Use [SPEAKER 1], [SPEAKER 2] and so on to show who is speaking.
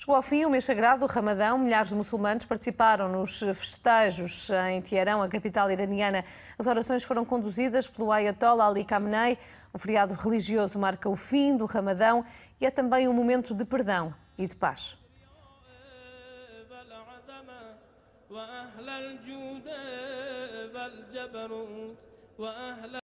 [SPEAKER 1] Chegou ao fim o mês sagrado do Ramadão. Milhares de muçulmanos participaram nos festejos em Teherão, a capital iraniana. As orações foram conduzidas pelo Ayatollah Ali Khamenei. O feriado religioso marca o fim do Ramadão e é também um momento de perdão e de paz.